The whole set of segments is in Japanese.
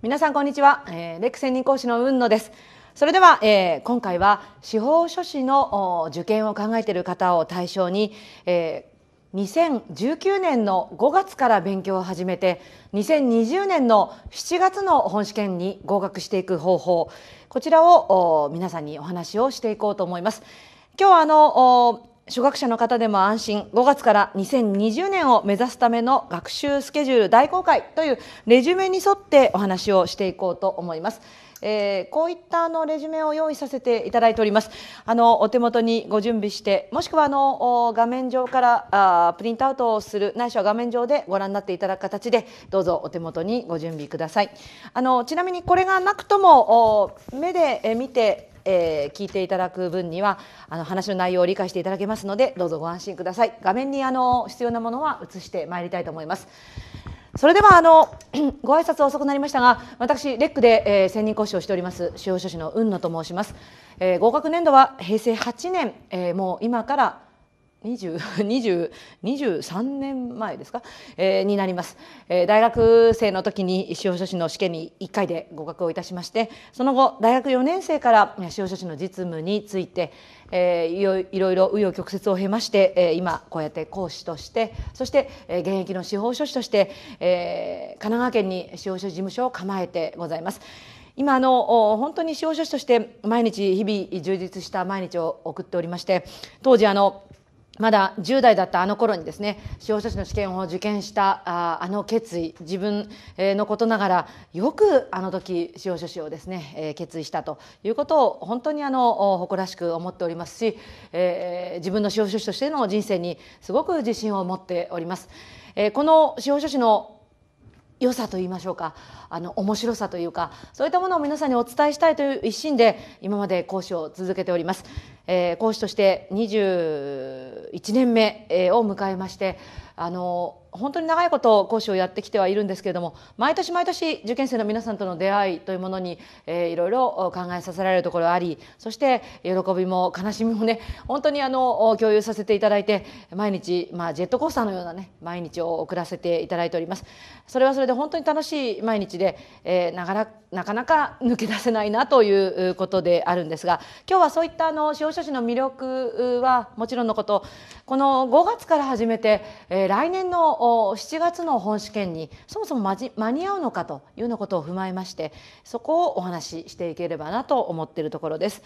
皆さんこんにちは、えー、レック専任講師の雲野ですそれでは、えー、今回は司法書士の受験を考えている方を対象に、えー、2019年の5月から勉強を始めて2020年の7月の本試験に合格していく方法こちらを皆さんにお話をしていこうと思います今日はあの初学者の方でも安心5月から2020年を目指すための学習スケジュール大公開というレジュメに沿ってお話をしていこうと思います。えー、こういったあのレジュメを用意させていただいております。あのお手元にご準備して、もしくはあの画面上からあプリントアウトをする、ないしは画面上でご覧になっていただく形で、どうぞお手元にご準備ください。あのちなみにこれがなくとも目で見てえー、聞いていただく分にはあの話の内容を理解していただけますのでどうぞご安心ください画面にあの必要なものは移してまいりたいと思いますそれではあの ご挨拶遅くなりましたが私レックで、えー、専任講師をしております司法書士の雲野と申します、えー、合格年度は平成8年、えー、もう今から23年前ですか、えー、になります、えー、大学生の時に司法書士の試験に1回で合格をいたしましてその後大学4年生から司法書士の実務について、えー、いろいろ紆余曲折を経まして、えー、今こうやって講師としてそして、えー、現役の司法書士として、えー、神奈川県に司法書士事務所を構えてございます。今あの本当に司法書士として毎日日々充実した毎日を送っておりまして当時あのまだ10代だったあの頃にですね司法書士の試験を受験したああの決意自分のことながらよくあの時司法書士をですね、えー、決意したということを本当にあの誇らしく思っておりますし、えー、自分の司法書士としての人生にすごく自信を持っております。えー、この司法書士の良さと言いましょうかあの面白さというかそういったものを皆さんにお伝えしたいという一心で今まで講師を続けております、えー、講師として21年目を迎えましてあの本当に長いこと講師をやってきてはいるんですけれども毎年毎年受験生の皆さんとの出会いというものに、えー、いろいろ考えさせられるところありそして喜びも悲しみもね本当にあの共有させていただいて毎日、まあ、ジェットコースターのようなね毎日を送らせていただいております。それはそれで本当に楽しい毎日で、えー、ながらなかなか抜け出せないなということであるんですが今日はそういったあの司法書士の魅力はもちろんのことこの5月から始めて、えー来年の7月の本試験にそもそも間に合うのかというようなことを踏まえましてそこをお話ししていければなと思っているところです。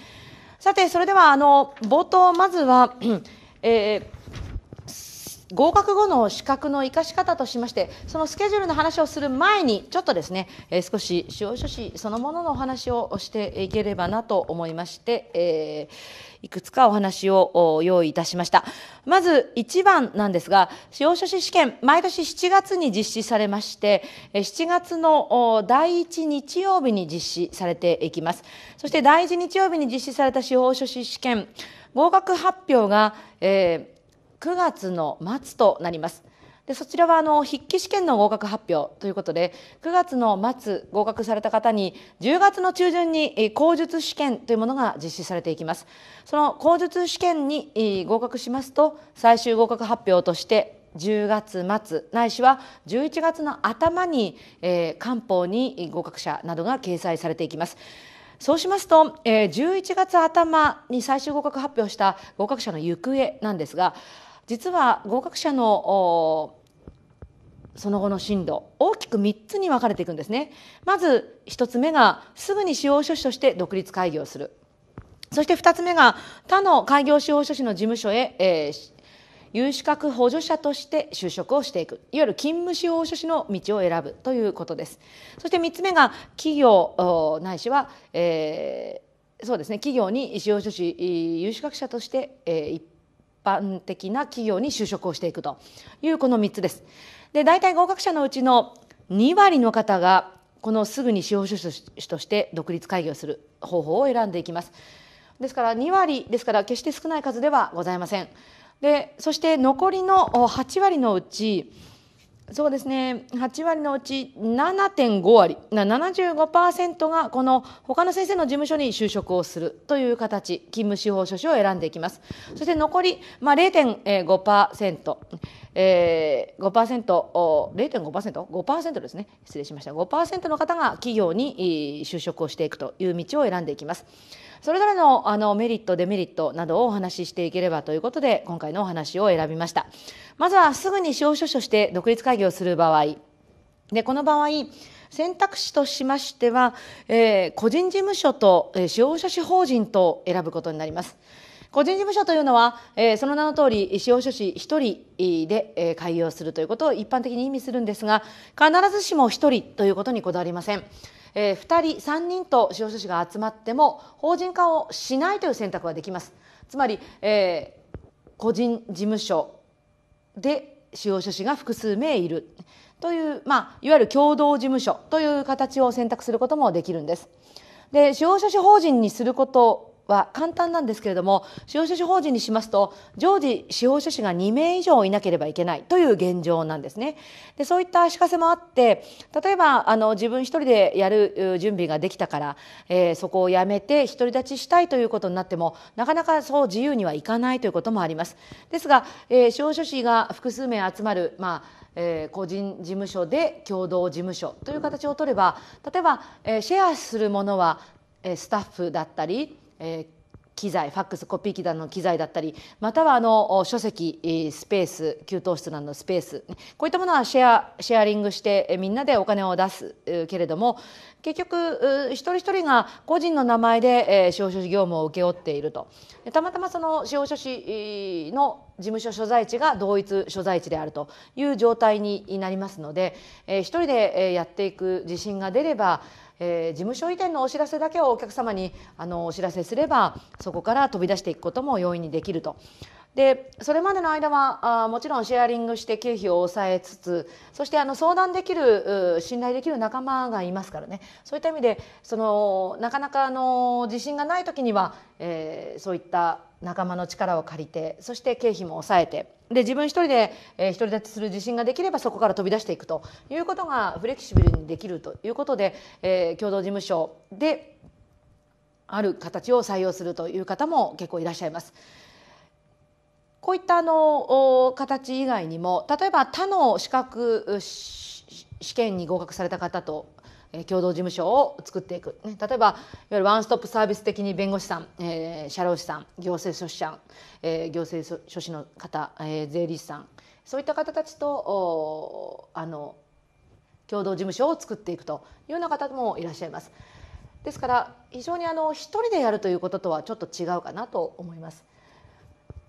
さてそれではあの冒頭まずは、えー合格後の資格の生かし方としましてそのスケジュールの話をする前にちょっとですね、えー、少し司法書士そのもののお話をしていければなと思いまして、えー、いくつかお話を用意いたしましたまず1番なんですが司法書士試験毎年7月に実施されまして7月の第1日曜日に実施されていきますそして第1日曜日に実施された司法書士試験合格発表が、えー9月の末となります。でそちらはあの筆記試験の合格発表ということで9月の末合格された方に10月の中旬に口述試験というものが実施されていきますその口述試験に合格しますと最終合格発表として10月末ないしは11月の頭に、えー、官報に合格者などが掲載されていきます。そうしますと、えー、11月頭に最終合格発表した合格者の行方なんですが実は合格者のその後の進路大きく3つに分かれていくんですねまず1つ目がすぐに司法書士として独立開業するそして2つ目が他の開業司法書士の事務所へ、えー、有資格補助者として就職をしていくいわゆる勤務司法書士の道を選ぶということですそして3つ目が企業ないしは、えーそうですね企業に司法書士有資格者として、えー、一般的な企業に就職をしていくというこの3つです。で大体合格者のうちの2割の方がこのすぐに司法書士として独立会議をする方法を選んでいきます。ですから2割ですから決して少ない数ではございません。でそして残りの8割のうちそうですね8割のうち7.5割75%がこの他の先生の事務所に就職をするという形勤務司法書士を選んでいきますそして残り、まあ、0.5%、えー、5%、0.5%、5%ですね、失礼しました、5%の方が企業に就職をしていくという道を選んでいきます。それぞれのあのメリット、デメリットなどをお話ししていければということで、今回のお話を選びました。まずはすぐに司法書士として独立会議をする場合、でこの場合、選択肢としましては、えー、個人事務所と、え司法書士法人と選ぶことになります。個人事務所というのは、えー、その名の通り司法書士1人で、えー、開業するということを一般的に意味するんですが必ずしも1人ということにこだわりません。えー、2人3人と司法書士が集まっても法人化をしないという選択はできます。つまり、えー、個人事務所で司法書士が複数名いるという、まあ、いわゆる共同事務所という形を選択することもできるんです。で司法書士法人にすることは簡単なんですけれども司法書士法人にしますと常時司法書士が2名以上いなければいけないという現状なんですね。でそういった足かせもあって例えばあの自分一人でやる準備ができたから、えー、そこをやめて独り立ちしたいということになってもなかなかそう自由にはいかないということもあります。ですが、えー、司法書士が複数名集まる、まあえー、個人事務所で共同事務所という形を取れば例えば、えー、シェアするものはえスタッフだったりえー機材ファックスコピー機団の機材だったりまたはあの書籍スペース給湯室などのスペースこういったものはシェアシェアリングしてみんなでお金を出すけれども結局一人一人が個人の名前で司法書士業務を請け負っているとたまたまその司法書士の事務所所在地が同一所在地であるという状態になりますので一人でやっていく自信が出ればえー、事務所移転のお知らせだけをお客様にあのお知らせすればそこから飛び出していくことも容易にできると。でそれまでの間はあもちろんシェアリングして経費を抑えつつそしてあの相談できる信頼できる仲間がいますからねそういった意味でそのなかなかあの自信がない時には、えー、そういった仲間の力を借りてそして経費も抑えて。で自分一人で、えー、独り立ちする自信ができればそこから飛び出していくということがフレキシブルにできるということで、えー、共同事務所である形を採用するという方も結構いらっしゃいます。こういったあの形以外にも例えば他の資格試験に合格された方とえ共同事務所を作っていく、例えばいわゆるワンストップサービス的に弁護士さん、えー、社労士さん行政書士さん、えー、行政書士の方、えー、税理士さんそういった方たちとあの共同事務所を作っていくというような方もいらっしゃいます。ですから非常にあの一人でやるということとはちょっと違うかなと思います。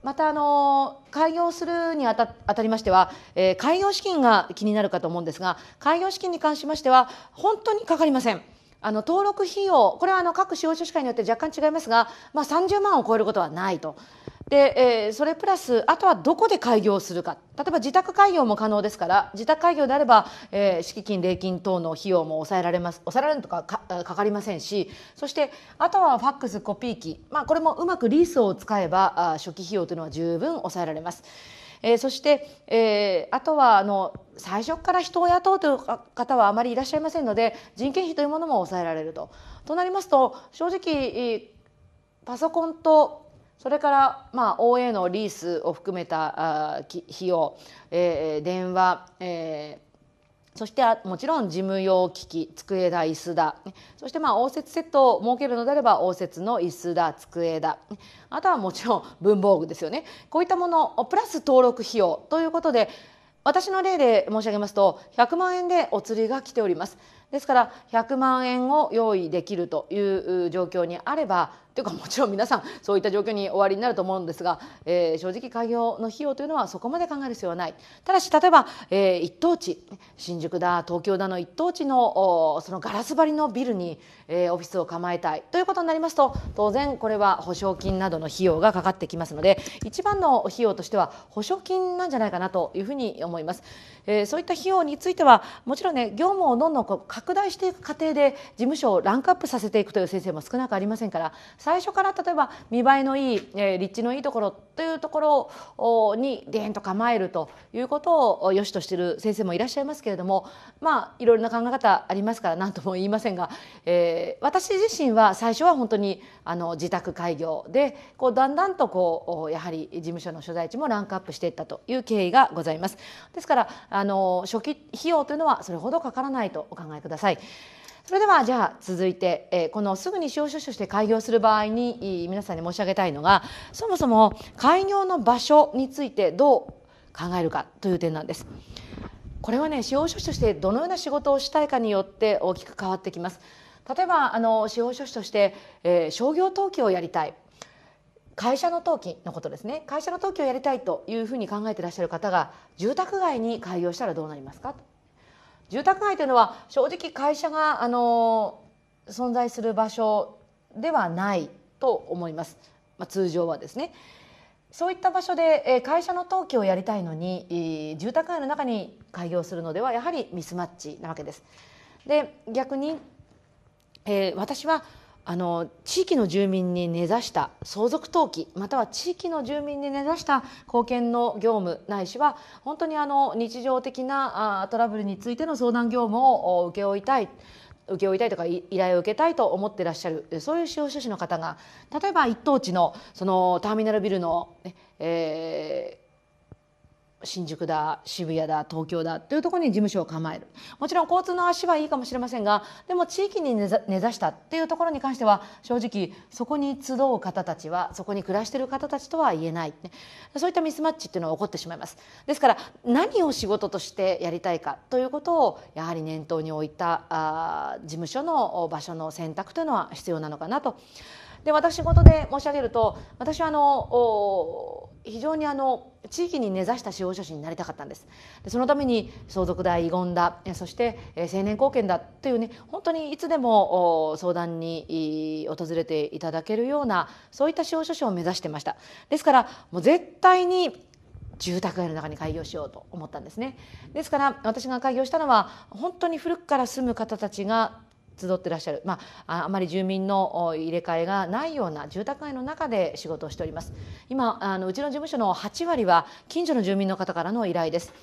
またあの開業するにあた当たりましては、えー、開業資金が気になるかと思うんですが開業資金に関しましては本当にかかりません。あの登録費用これはあの各司法書士会によって若干違いますが、まあ、30万を超えることはないとで、えー、それプラスあとはどこで開業するか例えば自宅開業も可能ですから自宅開業であれば、えー、敷金礼金等の費用も抑えられます抑えられるとかかかかりませんしそしてあとはファックスコピー機、まあ、これもうまくリースを使えばあ初期費用というのは十分抑えられます。えー、そして、えー、あとはあの最初から人を雇うという方はあまりいらっしゃいませんので人件費というものも抑えられると。となりますと正直パソコンとそれから、まあ、OA のリースを含めたあ費用、えー、電話、えーそしてもちろん事務用機器机だ椅子だそしてまあ応接セットを設けるのであれば応接の椅子だ机だあとはもちろん文房具ですよねこういったものをプラス登録費用ということで私の例で申し上げますと100万円でお釣りが来ております。ですから100万円を用意できるという状況にあればというかもちろん皆さんそういった状況に終わりになると思うんですが、えー、正直開業の費用というのはそこまで考える必要はないただし例えば、えー、一等地新宿だ東京だの一等地のそのガラス張りのビルに、えー、オフィスを構えたいということになりますと当然これは保証金などの費用がかかってきますので一番の費用としては保証金なんじゃないかなというふうに思います。えー、そういった費用についてはもちろんね業務をどんどんこう拡大していく過程で事務所をランクアップさせていくという先生も少なくありませんから最初から例えば見栄えのいい、えー、立地のいいところというところにデーンと構えるということを良しとしている先生もいらっしゃいますけれどもまあいろいろな考え方ありますから何とも言いませんが、えー、私自身は最初は本当にあの自宅開業でこうだんだんとこうやはり事務所の所在地もランクアップしていったという経緯がございます。ですからあの初期費用というのはそれほどかからないとお考えください。それではじゃあ続いて、えー、このすぐに司法書士として開業する場合に皆さんに申し上げたいのがそもそも開業の場所についてどう考えるかという点なんです。これはね司法書士としてどのような仕事をしたいかによって大きく変わってきます。例えばあの司法書士として、えー、商業登記をやりたい会社の登記のことですね会社の登記をやりたいというふうに考えていらっしゃる方が住宅街に開業したらどうなりますか住宅街というのは正直会社があの存在する場所ではないと思います、まあ、通常はですね。そういった場所で会社の登記をやりたいのに住宅街の中に開業するのではやはりミスマッチなわけです。で逆に、えー、私はあの地域の住民に根ざした相続登記または地域の住民に根ざした貢献の業務ないしは本当にあの日常的なトラブルについての相談業務を請け負いたい請負いたいとか依頼を受けたいと思ってらっしゃるそういう司法書士の方が例えば一等地のそのターミナルビルの、えー、新宿だ渋谷だ東京だというところに事務所を構えるもちろん交通の足はいいかもしれませんがでも地域に根ざしたっていうところに関しては正直そこに集う方たちはそこに暮らしている方たちとは言えない、ね、そういったミスマッチっていうのは起こってしまいますですから何を仕事としてやりたいかということをやはり念頭に置いたあ事務所の場所の選択というのは必要なのかなと。で私事で申し上げると私はあの非常にあの地域に根ざした司法書士になりたかったんですでそのために相続代遺言だそして成年後見だというね本当にいつでも相談に訪れていただけるようなそういった司法書士を目指してましたですからもう絶対に住宅街の中に開業しようと思ったんですねですから私が開業したのは本当に古くから住む方たちが集ってらっしゃる、まあ、あまり住民の入れ替えがないような住宅街の中で仕事をしております今あのうちの事務所の8割は近所の住民の方からの依頼です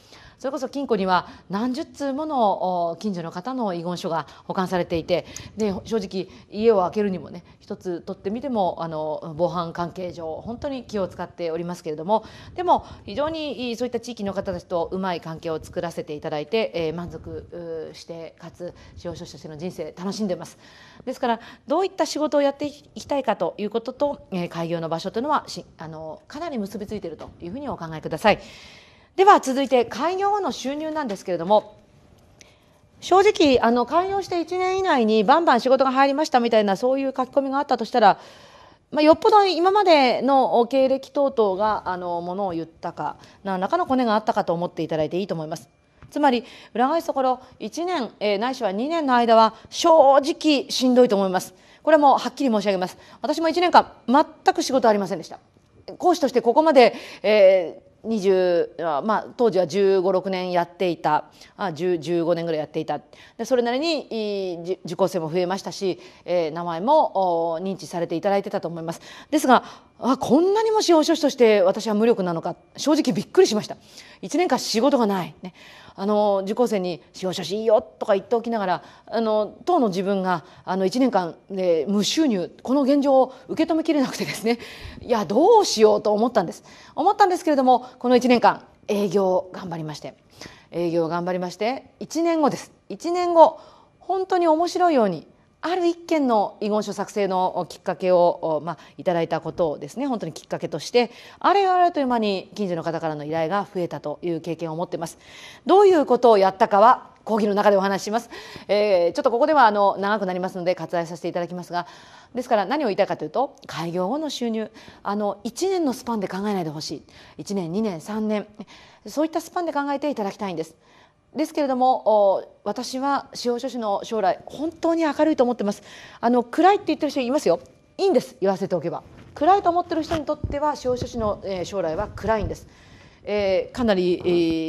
それこそ金庫には何十通もの近所の方の遺言書が保管されていてで正直家を開けるにもね一つ取ってみてもあの防犯関係上本当に気を使っておりますけれどもでも非常にそういった地域の方たちとうまい関係を作らせていただいて、えー、満足してかつ司法書士としての人生楽しんでます。ですからどういった仕事をやっていきたいかということと、開業の場所というのはあのかなり結びついているというふうにお考えください。では続いて開業後の収入なんですけれども正直あの開業して1年以内にバンバン仕事が入りましたみたいなそういう書き込みがあったとしたら、まあ、よっぽど今までの経歴等々があのものを言ったか何らかのコネがあったかと思っていただいていいと思います。つまり裏返すところ1年、えー、ないしは2年の間は正直しんどいと思います。これはもうはっきり申し上げます。私も1年間全く仕事ありませんでした。講師としてここまで、えー20まあ、当時は1 5 6年やっていたあ15年ぐらいやっていたでそれなりに受講生も増えましたし、えー、名前も認知されていただいてたと思いますですがあこんなにも司法書士として私は無力なのか正直びっくりしました1年間仕事がない、ね、あの受講生に「司法書しいいよ」とか言っておきながらあの当の自分があの1年間、で無収入この現状を受け止めきれなくてですね いやどうしようと思ったんです思ったんですけれどもこの1年間営業頑張りまして営業頑張りまして1年後です1年後本当に面白いようにある一件の遺言書作成のきっかけを、まあ、いただいたことをですね本当にきっかけとしてあれあれという間に近所の方からの依頼が増えたという経験を持っていますどういうことをやったかは講義の中でお話しします、えー、ちょっとここではあの長くなりますので割愛させていただきますがですから何を言いたいかというと開業後の収入あの1年のスパンで考えないでほしい1年2年3年そういったスパンで考えていただきたいんです。ですけれども私は司法書士の将来本当に明るいと思ってますあの暗いって言ってる人いますよいいんです言わせておけば暗いと思ってる人にとっては司法書士の将来は暗いんですえー、かなり、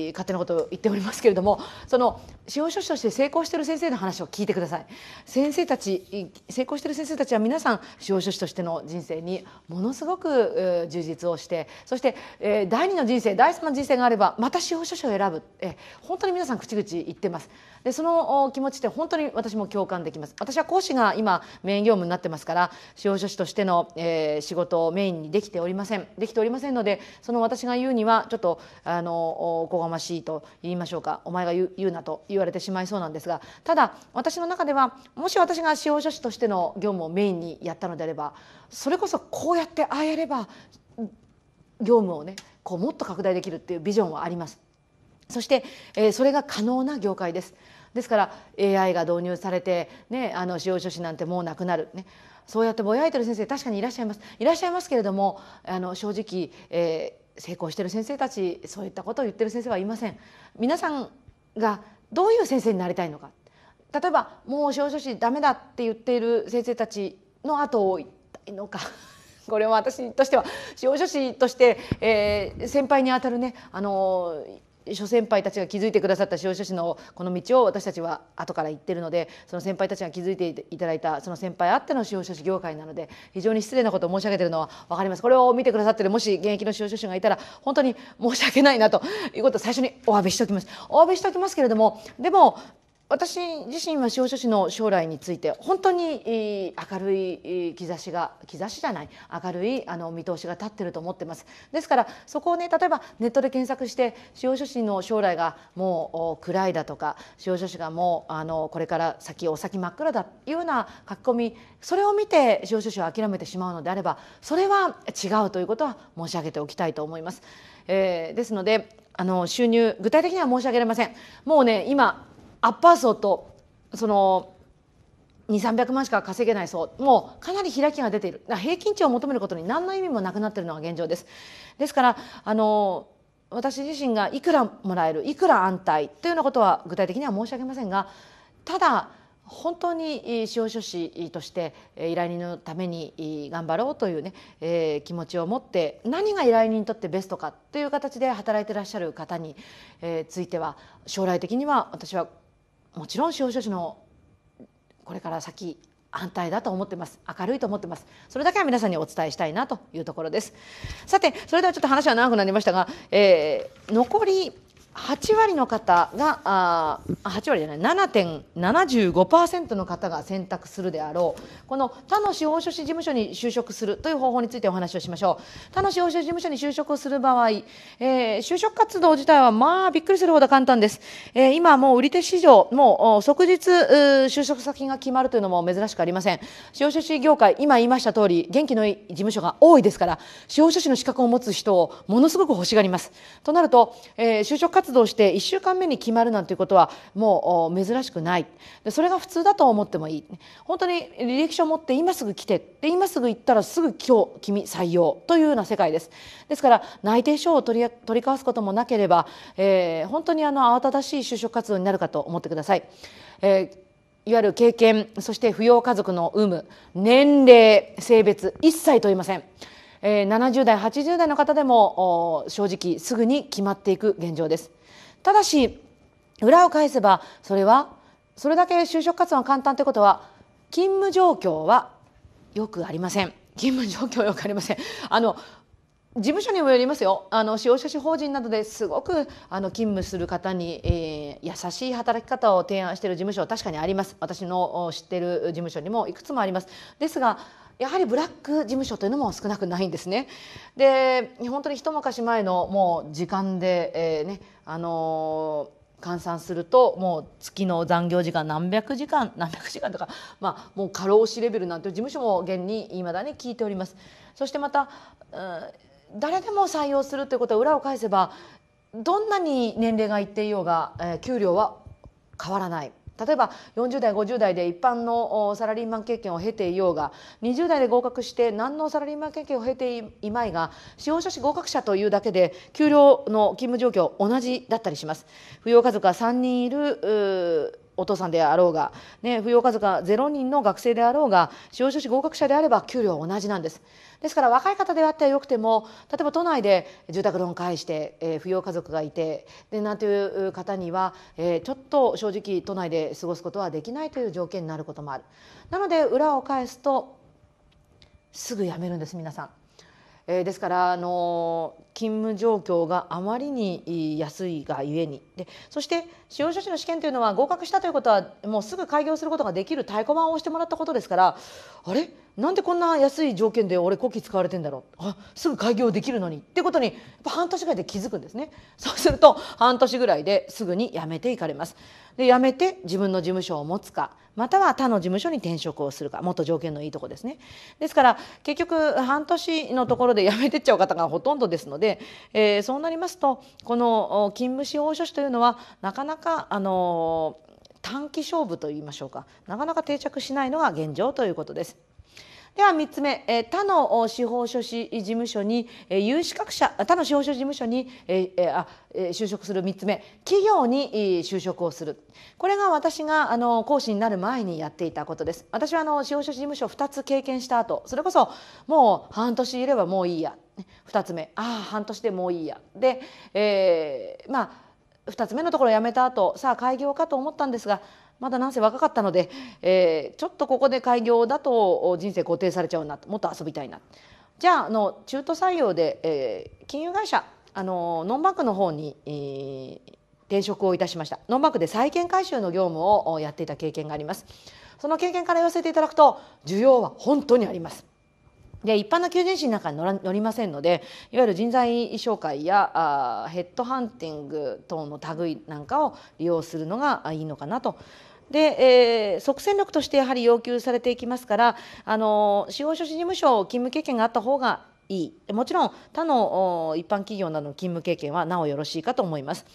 えー、勝手なことを言っておりますけれどもその司法書士として成功してる先生の話を聞いてください先生たち成功してる先生たちは皆さん司法書士としての人生にものすごく、えー、充実をしてそして、えー、第二の人生第三の人生があればまた司法書士を選ぶ、えー、本当に皆さん口々言ってますでその気持ちって本当に私も共感できます私は講師が今メイン業務になってますから司法書士としての、えー、仕事をメインにできておりませんできておりませんのでその私が言うにはちょっとあのおこがましいと言いましょうかお前が言うなと言われてしまいそうなんですがただ私の中ではもし私が司法書士としての業務をメインにやったのであればそれこそこうやってああやれば業務をねこうもっと拡大できるっていうビジョンはあります。そして、えー、それが可能な業界です。ですから AI が導入されて、ね、あの使用書士なんてもうなくなる、ね、そうやってぼやいてる先生確かにいらっしゃいますいらっしゃいますけれどもあの正直、えー、成功してる先生たちそういったことを言ってる先生はいません。皆さんがどういう先生になりたいのか例えばもう少女誌ダメだって言っている先生たちの後を追いたいのか これは私としては少女誌として、えー、先輩にあたるねあのー諸先輩たちが気づいてくださった塩書士のこの道を私たちは後から行ってるのでその先輩たちが気づいていただいたその先輩あっての塩書士業界なので非常に失礼なことを申し上げてるのは分かりますこれを見てくださってるもし現役の塩書士がいたら本当に申し訳ないなということを最初にお詫びしておきますお詫びしておきますけれどもでも私自身は司法書士の将来について本当に明るい兆しが兆しじゃない明るいあの見通しが立ってると思ってますですからそこをね例えばネットで検索して司法書士の将来がもう暗いだとか司法書士がもうあのこれから先お先真っ暗だというような書き込みそれを見て司法書士を諦めてしまうのであればそれは違うということは申し上げておきたいと思います。えー、ですのであの収入具体的には申し上げられませんもうね今アッパー層とその2300万しか稼げない層もうかなり開きが出ている平均値を求めることに何の意味もなくなってるのが現状です。ですからあの私自身がいくらもらえるいくら安泰というようなことは具体的には申し上げませんがただ本当に司法書士として依頼人のために頑張ろうというね、えー、気持ちを持って何が依頼人にとってベストかという形で働いてらっしゃる方に、えー、ついては将来的には私はもちろん司法書士のこれから先反対だと思ってます明るいと思ってますそれだけは皆さんにお伝えしたいなというところですさてそれではちょっと話は長くなりましたが、えー、残り8割の方があ8割じゃない7.75%の方が選択するであろうこの他の司法書士事務所に就職するという方法についてお話をしましょう他の司法書士事務所に就職する場合、えー、就職活動自体はまあびっくりするほど簡単です、えー、今もう売り手市場もう即日就職先が決まるというのも珍しくありません司法書士業界今言いました通り元気のいい事務所が多いですから司法書士の資格を持つ人をものすごく欲しがりますとなると、えー、就職活活動して1週間目に決まるなんていうことはもう珍しくないでそれが普通だと思ってもいい本当に履歴書を持って今すぐ来てで今すぐ行ったらすぐ今日君採用というような世界ですですから内定書を取り取り交わすこともなければ、えー、本当にあの慌ただしい就職活動になるかと思ってください。えーいわゆる経験そして扶養家族の有無年齢性別一切問いません。えー、70代80代の方でも正直すぐに決まっていく現状ですただし裏を返せばそれはそれだけ就職活動が簡単ということは勤務状況はよくありません勤務状況よくありませんあの事務所にもよりますよあの使用者士法人などですごくあの勤務する方に、えー、優しい働き方を提案している事務所は確かにあります私の知っている事務所にもいくつもありますですがやはりブラック事務所というのも少なくないんですね。で本当に一昔前のもう時間で、えー、ねあのー換算するともう月の残業時間何百時間何百時間とか、まあ、もう過労死レベルなんて事務所も現にいまだに聞いております。そしてまた、う誰でも採用するということは裏を返せばどんなに年齢がいっていようが、えー、給料は変わらない。例えば40代50代で一般のサラリーマン経験を経ていようが20代で合格して何のサラリーマン経験を経ていまいが司法書士合格者というだけで給料の勤務状況同じだったりします。扶養家族が3人いるお父さんであろうが、ね、扶養家族が0人の学生であろうが司法書士合格者であれば給料は同じなんですですから若い方であってはよくても例えば都内で住宅ローン返して、えー、扶養家族がいてでなんていう方には、えー、ちょっと正直都内で過ごすことはできないという条件になることもあるなので裏を返すとすぐ辞めるんです皆さん。えー、ですからあの勤務状況があまりに安いがゆえにでそして司法書士の試験というのは合格したということはもうすぐ開業することができる太鼓判を押してもらったことですからあれなんでこんな安い条件で俺こき使われてんだろうあすぐ開業できるのにってことにやっぱ半年ぐらいで気づくんですねそうすると半年ぐらいですぐに辞めていかれますで辞めて自分の事務所を持つかまたは他の事務所に転職をするかもっと条件のいいとこですねですから結局半年のところで辞めてっちゃう方がほとんどですので、えー、そうなりますとこの勤務司法書士というのはなかなかあの短期勝負といいましょうかなかなか定着しないのが現状ということです。では3つ目、え他の司法書士事務所に、え有資格者他の司法書士事務所に、ええあ就職する3つ目企業に就職をするこれが私があの講師になる前にやっていたことです私はあの司法書士事務所2つ経験した後それこそもう半年いればもういいや2つ目ああ半年でもういいやで、えー、まあ2つ目のところを辞めた後さあ開業かと思ったんですがまだなんせ若かったので、えー、ちょっとここで開業だと人生固定されちゃうなもっと遊びたいなじゃああの中途採用で、えー、金融会社あのノンバンクの方に、えー、転職をいたしましたノンバンクで債券回収の業務をやっていた経験がありますその経験から言わせていただくと需要は本当にありますで一般の求人誌なんかに載りませんのでいわゆる人材紹介やあヘッドハンティング等の類なんかを利用するのがいいのかなとで、えー、即戦力としてやはり要求されていきますからあの司法書士事務所勤務経験があった方がいいもちろん他の一般企業などの勤務経験はなおよろしいかと思います。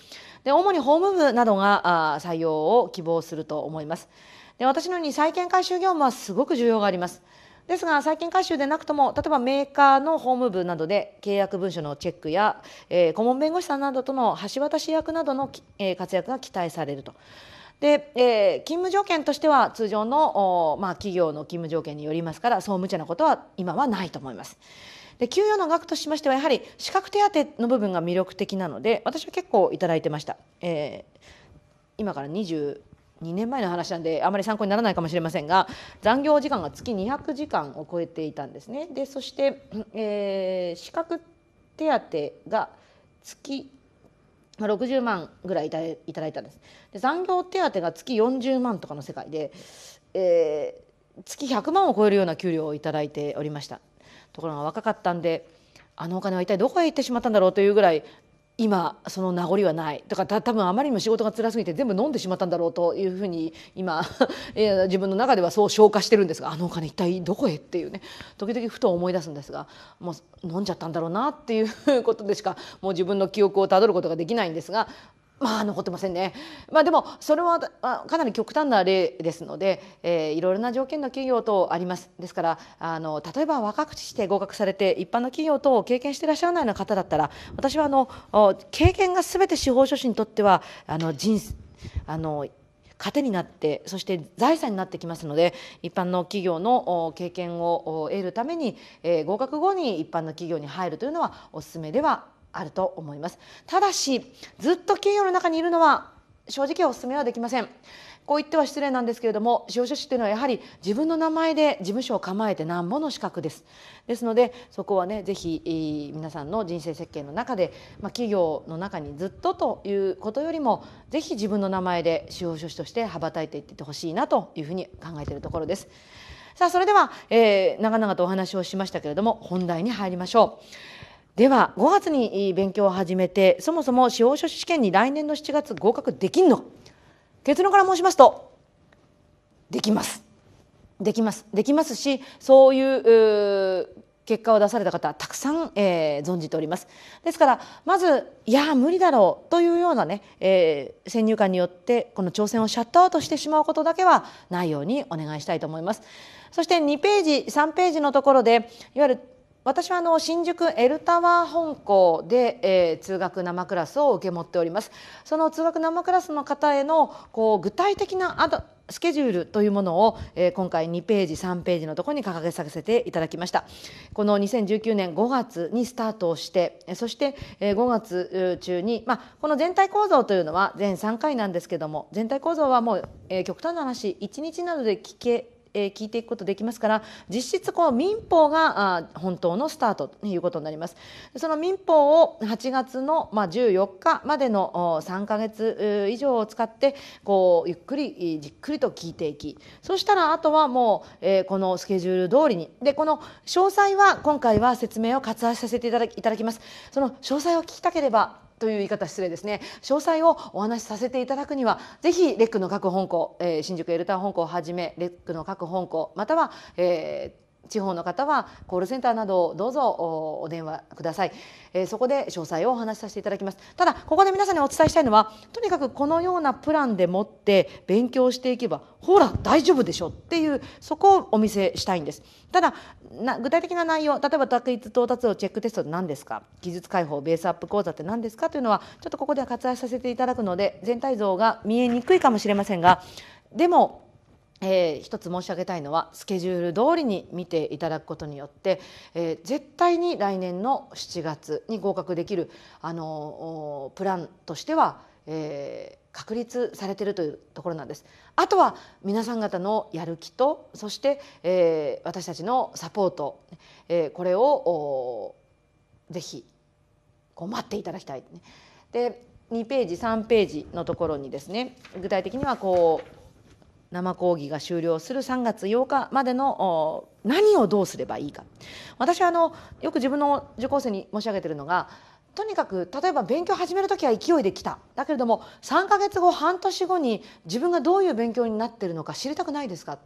で主に法務部などが採用を希望すると思います。で私のように債権回収業務はすごく需要があります。ですが債権回収でなくとも例えばメーカーの法務部などで契約文書のチェックや、えー、顧問弁護士さんなどとの橋渡し役などの、えー、活躍が期待されるとで、えー、勤務条件としては通常の、まあ、企業の勤務条件によりますからそう無茶なことは今はないと思います。で給与の額としましてはやはり資格手当の部分が魅力的なので私は結構頂いてました、えー、今から2 2年前の話なんであまり参考にならないかもしれませんが残業時間が月200時間を超えていたんですねでそして、えー、資格手当が月60万ぐらいいたいただいたんですで残業手当が月40万とかの世界で、えー、月100万を超えるような給料を頂いておりましたところが若かったんであのお金は一体どこへ行ってしまったんだろうというぐらい今その名残はないだから多分あまりにも仕事が辛すぎて全部飲んでしまったんだろうというふうに今 自分の中ではそう消化してるんですがあのお金一体どこへっていうね時々ふと思い出すんですがもう飲んじゃったんだろうなっていうことでしかもう自分の記憶をたどることができないんですがまあ残ってませんね。まあでもそれはかなり極端な例ですので、えー、いろいろな条件の企業とあります。ですからあの例えば若くして合格されて一般の企業と経験していらっしゃらないような方だったら、私はあの経験がすべて司法書士にとってはあの人あの糧になってそして財産になってきますので一般の企業の経験を得るために合格後に一般の企業に入るというのはお勧めではあると思いますただしずっと企業の中にいるのは正直お勧めはできませんこう言っては失礼なんですけれども司法書士というのはやはり自分の名前で事務所を構えてなんぼの資格ですですのでそこはね是非皆さんの人生設計の中で、まあ、企業の中にずっとということよりも是非自分の名前で司法書士として羽ばたいていってほしいなというふうに考えているところです。さあそれでは、えー、長々とお話をしましたけれども本題に入りましょう。では5月に勉強を始めてそもそも司法書士試験に来年の7月合格できんの結論から申しますとできますできますできますしそういう結果を出された方たくさん、えー、存じておりますですからまずいや無理だろうというようなね、えー、先入観によってこの挑戦をシャットアウトしてしまうことだけはないようにお願いしたいと思いますそして2ページ3ページのところでいわゆる私はあの新宿エルタワー本校で、えー、通学生クラスを受け持っておりますその通学生クラスの方へのこう具体的なアドスケジュールというものを、えー、今回2ページ3ページのところに掲げさせていただきましたこの2019年5月にスタートをしてそしてえ5月中に、まあ、この全体構造というのは全3回なんですけども全体構造はもう、えー、極端な話1日などで聞けえ聞いていくことできますから実質こう民法があ本当のスタートということになります。その民法を8月の、まあ、14日までの3ヶ月以上を使ってこうゆっくりじっくりと聞いていきそしたらあとはもう、えこのスケジュール通りにでこの詳細は今回は説明を割愛させていただきます。その詳細を聞きたければという言い方失礼ですね詳細をお話しさせていただくにはぜひレックの各本校、えー、新宿エルター本校をはじめレックの各本校または、えー地方の方はコールセンターなどどうぞお電話ください、えー、そこで詳細をお話しさせていただきますただここで皆さんにお伝えしたいのはとにかくこのようなプランでもって勉強していけばほら大丈夫でしょっていうそこをお見せしたいんですただ具体的な内容例えば卓一到達をチェックテストって何ですか技術解放ベースアップ講座って何ですかというのはちょっとここでは割愛させていただくので全体像が見えにくいかもしれませんがでもえー、一つ申し上げたいのはスケジュール通りに見ていただくことによって、えー、絶対に来年の7月に合格できる、あのー、プランとしては、えー、確立されているというところなんです。あとは皆さん方のやる気とそして、えー、私たちのサポート、えー、これをぜひこう待っていただきたい。で2ページ3ページのところにですね具体的にはこう生講義が終了する3月8日までの何をどうすればいいか私はあのよく自分の受講生に申し上げてるのがとにかく例えば勉強始める時は勢いで来ただけれども3か月後半年後に自分がどういう勉強になってるのか知りたくないですか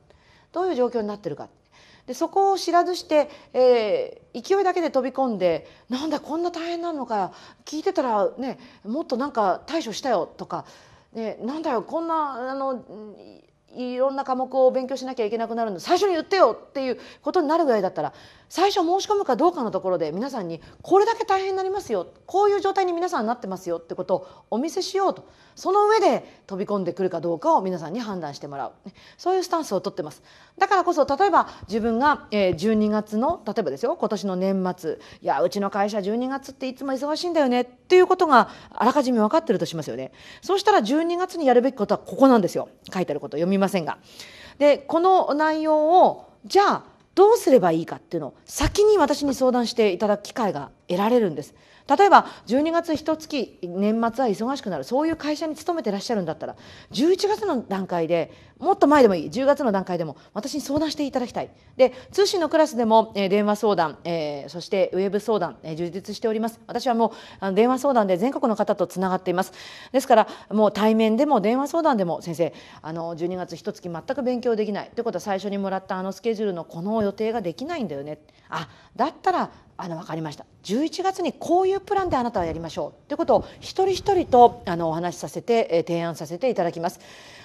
どういう状況になってるかでそこを知らずして、えー、勢いだけで飛び込んでなんだこんな大変なのか聞いてたらねもっとなんか対処したよとか、ね、なんだよこんなあのいろんな科目を勉強しなきゃいけなくなるので最初に言ってよっていうことになるぐらいだったら最初申し込むかどうかのところで皆さんにこれだけ大変になりますよこういう状態に皆さんなってますよってことをお見せしようとその上で飛び込んでくるかどうかを皆さんに判断してもらうそういうスタンスをとってますだからこそ例えば自分が12月の例えばですよ今年の年末いやうちの会社12月っていつも忙しいんだよねっていうことがあらかじめ分かってるとしますよねそうしたら12月にやるべきことはここなんですよ書いてあること読みませんがでこの内容をじゃあどうすればいいかっていうのを先に私に相談していただく機会が得られるんです例えば12月一月年末は忙しくなるそういう会社に勤めてらっしゃるんだったら11月の段階でもっと前でもいい10月の段階でも私に相談していただきたいで通信のクラスでも、え電話相談、えー、そしてウェブ相談、えー、充実しております私はもうあの電話相談で全国の方とつながっていますですからもう対面でも電話相談でも先生あの12月一月全く勉強できないということは最初にもらったあのスケジュールのこのの予定ができないんだよねあだったらあの分かりました11月にこういうプランであなたはやりましょうということを一人一人とあのお話しさせて提案させていただきます。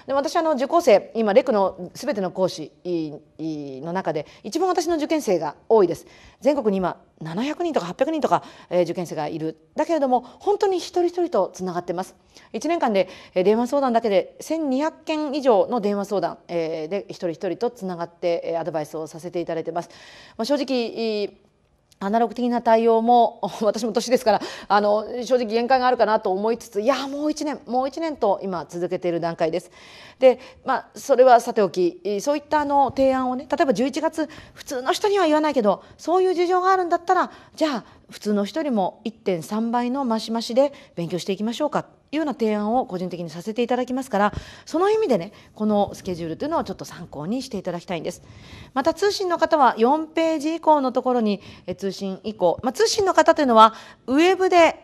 で私あの受講生今レクの全ての講師の中で一番私の受験生が多いです全国に今700人とか800人とか、え受験生がいるだけれども本当に一人一人とつながってます1年間で、え電話相談だけで1200件以上の電話相談、えで一人一人とつながって、えアドバイスをさせていただいてます、まあ、正直アナログ的な対応も 私も年ですからあの正直限界があるかなと思いつついやもう一年もう一年と今続けている段階です。でまあそれはさておきそういったあの提案をね例えば11月普通の人には言わないけどそういう事情があるんだったらじゃあ普通の人よりも1.3倍のマシマシで勉強していきましょうかいうような提案を個人的にさせていただきますからその意味でねこのスケジュールというのをちょっと参考にしていただきたいんですまた通信の方は4ページ以降のところに通信以降、まあ、通信の方というのはウェブで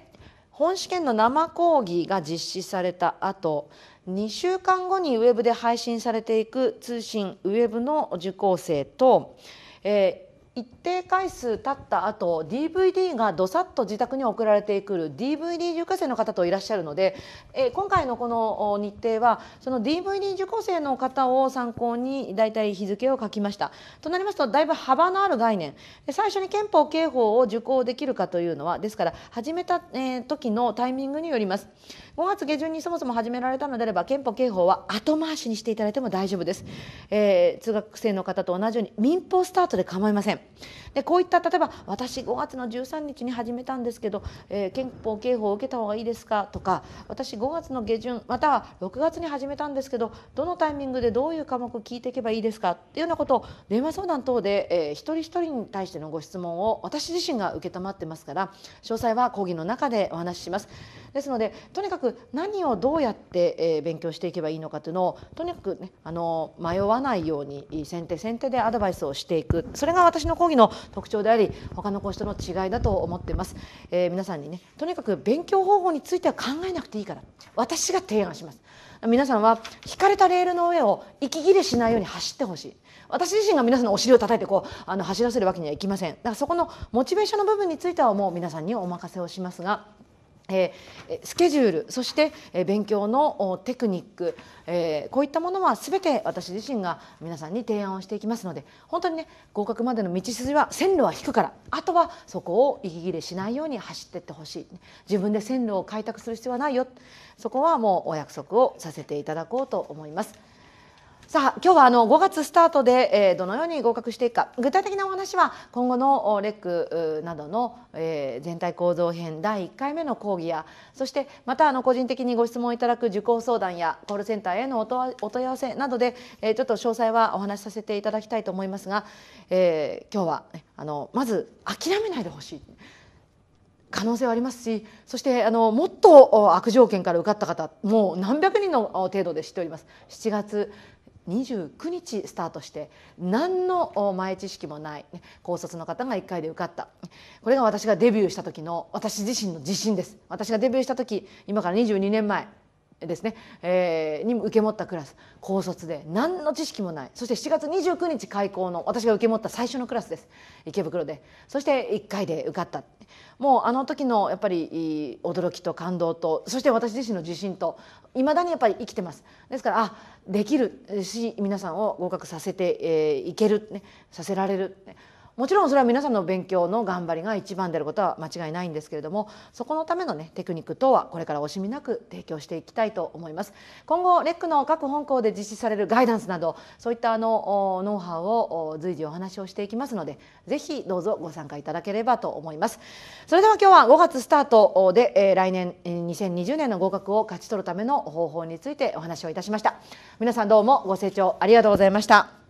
本試験の生講義が実施された後2週間後にウェブで配信されていく通信ウェブの受講生と、えー一定回数経った後 DVD がどさっと自宅に送られてくる DVD 受講生の方といらっしゃるので、え今回のこの日程はその DVD 受講生の方を参考に大体日付を書きました。となりますとだいぶ幅のある概念最初に憲法刑法を受講できるかというのはですから始めた、え時のタイミングによります。5月下旬にそもそも始められたのであれば憲法刑法は後回しにしていただいても大丈夫です、えー、通学生の方と同じように民法スタートで構いませんでこういった例えば私5月の13日に始めたんですけど、えー、憲法刑法を受けた方がいいですかとか私5月の下旬または6月に始めたんですけどどのタイミングでどういう科目を聞いていけばいいですかっていうようなことを電話相談等で、えー、一人一人に対してのご質問を私自身が承ってますから詳細は講義の中でお話しします。ですのでとにかくく何をどうやって勉強していけばいいのかというのをとにかく、ね、あの迷わないように先手先手でアドバイスをしていくそれが私の講義の特徴であり他の講師との違いだと思っています、えー、皆さんにねとにかく勉強方法については考えなくていいから私が提案します皆さんは引かれたレールの上を息切れしないように走ってほしい私自身が皆さんのお尻を叩いてこうあの走らせるわけにはいきませんだからそこのモチベーションの部分についてはもう皆さんにお任せをしますがえスケジュールそして、え勉強のテクニック、えこういったものは全て私自身が皆さんに提案をしていきますので本当にね合格までの道筋は線路は引くからあとはそこを息切れしないように走っていってほしい自分で線路を開拓する必要はないよそこはもうお約束をさせていただこうと思います。さあ今日はあの5月スタートで、えー、どのように合格していくか具体的なお話は今後のレックなどの、えー、全体構造編第1回目の講義やそしてまたあの個人的にご質問いただく受講相談やコールセンターへのお問い合わせなどで、えー、ちょっと詳細はお話しさせていただきたいと思いますが、えー、今日は、ね、あのまず諦めないでほしい。可能性はありますしそしてあのもっと悪条件から受かった方もう何百人の程度で知っております7月29日スタートして何の前知識もない高卒の方が1回で受かったこれが私がデビューした時の私自身の自信です私がデビューした時今から22年前ですね、えー、にも受け持ったクラス高卒で何の知識もないそして7月29日開校の私が受け持った最初のクラスです池袋でそして1回で受かったもうあの時のやっぱり驚きと感動とそして私自身の自信といまだにやっぱり生きてますですからあできるし皆さんを合格させて、えー、いける、ね、させられる、もちろんそれは皆さんの勉強の頑張りが一番であることは間違いないんですけれどもそこのための、ね、テクニック等はこれから惜しみなく提供していきたいと思います今後レックの各本校で実施されるガイダンスなどそういったあのノウハウを随時お話をしていきますのでぜひどうぞご参加いただければと思いますそれでは今日は5月スタートで、え来年2020年の合格を勝ち取るための方法についてお話をいたしました皆さんどうもご清聴ありがとうございました